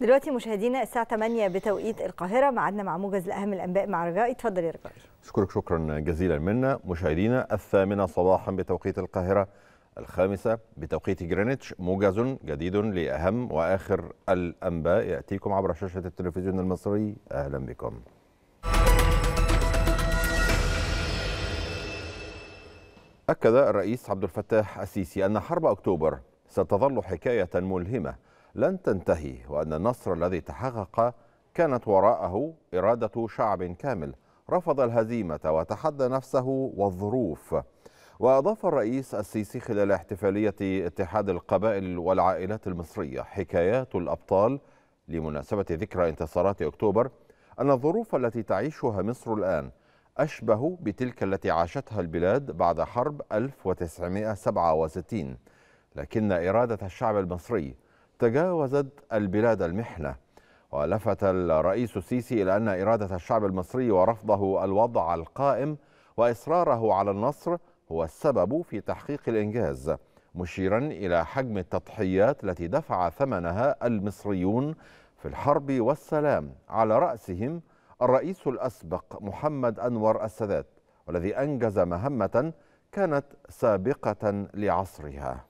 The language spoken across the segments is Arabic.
دلوقتي مشاهدينا الساعة 8 بتوقيت القاهرة معدنا مع موجز لأهم الأنباء مع رجاء اتفضل يا رجاء أشكرك شكرا جزيلا منا مشاهدينا الثامنة صباحا بتوقيت القاهرة الخامسة بتوقيت جرينتش موجز جديد لأهم وآخر الأنباء يأتيكم عبر شاشة التلفزيون المصري أهلا بكم أكد الرئيس عبد الفتاح السيسي أن حرب أكتوبر ستظل حكاية ملهمة لن تنتهي وأن النصر الذي تحقق كانت وراءه إرادة شعب كامل رفض الهزيمة وتحدى نفسه والظروف وأضاف الرئيس السيسي خلال احتفالية اتحاد القبائل والعائلات المصرية حكايات الأبطال لمناسبة ذكرى انتصارات أكتوبر أن الظروف التي تعيشها مصر الآن أشبه بتلك التي عاشتها البلاد بعد حرب 1967 لكن إرادة الشعب المصري تجاوزت البلاد المحنة ولفت الرئيس السيسي إلى أن إرادة الشعب المصري ورفضه الوضع القائم وإصراره على النصر هو السبب في تحقيق الإنجاز مشيرا إلى حجم التضحيات التي دفع ثمنها المصريون في الحرب والسلام على رأسهم الرئيس الأسبق محمد أنور السادات والذي أنجز مهمة كانت سابقة لعصرها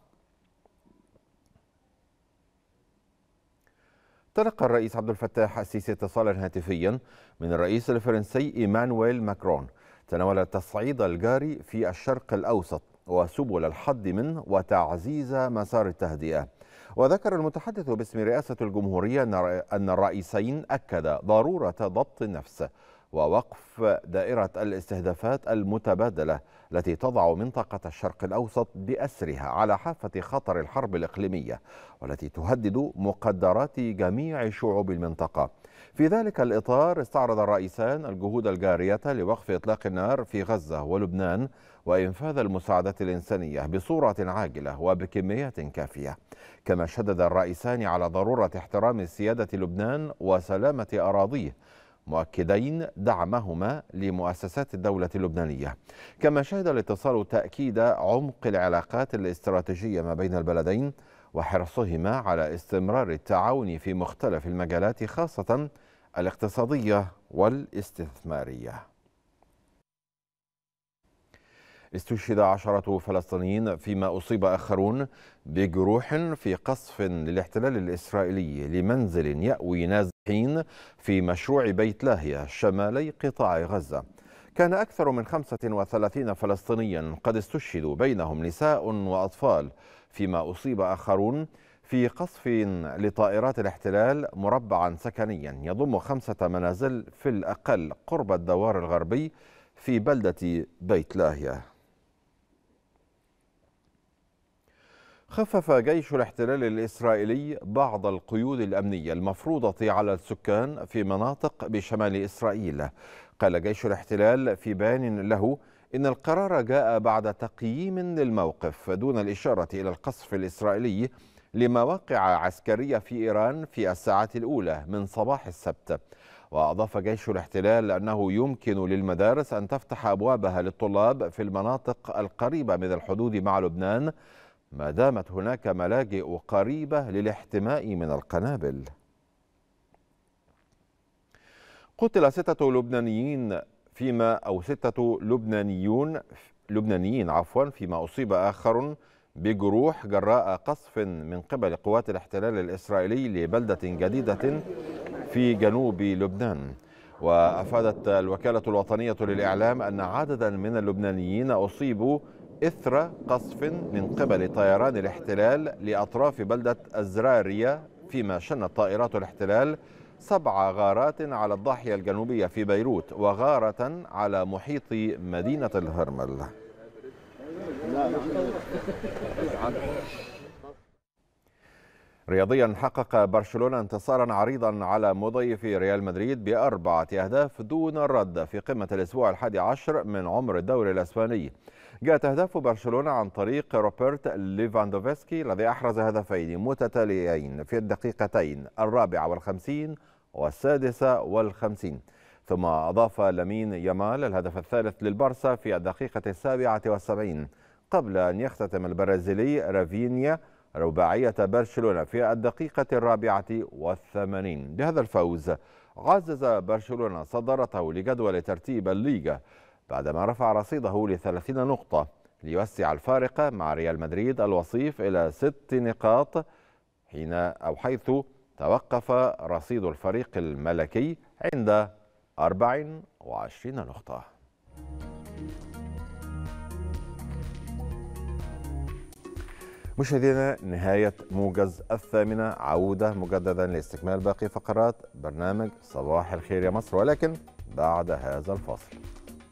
تلقى الرئيس عبد الفتاح السيسي اتصالا هاتفيا من الرئيس الفرنسي ايمانويل ماكرون تناول التصعيد الجاري في الشرق الاوسط وسبل الحد منه وتعزيز مسار التهدئه وذكر المتحدث باسم رئاسه الجمهوريه ان الرئيسين اكدا ضروره ضبط النفس ووقف دائرة الاستهدافات المتبادلة التي تضع منطقة الشرق الأوسط بأسرها على حافة خطر الحرب الإقليمية والتي تهدد مقدرات جميع شعوب المنطقة في ذلك الإطار استعرض الرئيسان الجهود الجارية لوقف إطلاق النار في غزة ولبنان وإنفاذ المساعدات الإنسانية بصورة عاجلة وبكمية كافية كما شدد الرئيسان على ضرورة احترام سيادة لبنان وسلامة أراضيه مؤكدين دعمهما لمؤسسات الدولة اللبنانية كما شهد الاتصال تأكيد عمق العلاقات الاستراتيجية ما بين البلدين وحرصهما على استمرار التعاون في مختلف المجالات خاصة الاقتصادية والاستثمارية استشهد عشرة فلسطينيين فيما أصيب آخرون بجروح في قصف للاحتلال الإسرائيلي لمنزل يأوي نازل حين في مشروع بيت لاهية شمالي قطاع غزة كان أكثر من 35 فلسطينيا قد استشهدوا بينهم نساء وأطفال فيما أصيب آخرون في قصف لطائرات الاحتلال مربعا سكنيا يضم خمسة منازل في الأقل قرب الدوار الغربي في بلدة بيت لاهية خفف جيش الاحتلال الإسرائيلي بعض القيود الأمنية المفروضة على السكان في مناطق بشمال إسرائيل قال جيش الاحتلال في بيان له إن القرار جاء بعد تقييم للموقف دون الإشارة إلى القصف الإسرائيلي لمواقع عسكرية في إيران في الساعات الأولى من صباح السبت وأضاف جيش الاحتلال أنه يمكن للمدارس أن تفتح أبوابها للطلاب في المناطق القريبة من الحدود مع لبنان ما دامت هناك ملاجئ قريبة للاحتماء من القنابل قتل ستة لبنانيين فيما أو ستة لبنانيون لبنانيين عفوا فيما أصيب آخر بجروح جراء قصف من قبل قوات الاحتلال الإسرائيلي لبلدة جديدة في جنوب لبنان وأفادت الوكالة الوطنية للإعلام أن عددا من اللبنانيين أصيبوا إثر قصف من قبل طيران الاحتلال لأطراف بلدة أزرارية فيما شنت طائرات الاحتلال سبع غارات على الضاحية الجنوبية في بيروت وغارة على محيط مدينة الهرمل رياضيا حقق برشلونة انتصارا عريضا على مضيف ريال مدريد بأربعة أهداف دون الرد في قمة الأسبوع الحادي عشر من عمر الدوري الأسباني جاءت أهداف برشلونة عن طريق روبرت ليفاندوفسكي الذي أحرز هدفين متتاليين في الدقيقتين الرابعة والخمسين والسادسة والخمسين ثم أضاف لامين يامال الهدف الثالث للبارسا في الدقيقة السابعة والسبعين قبل أن يختتم البرازيلي رافينيا رباعية برشلونة في الدقيقة الرابعة والثمانين بهذا الفوز عزز برشلونة صدارته لجدول ترتيب الليغا بعدما رفع رصيده ل 30 نقطة ليوسع الفارق مع ريال مدريد الوصيف إلى ست نقاط حين أو حيث توقف رصيد الفريق الملكي عند 24 نقطة مشاهدينا نهاية موجز الثامنة عودة مجددا لاستكمال باقي فقرات برنامج صباح الخير يا مصر ولكن بعد هذا الفاصل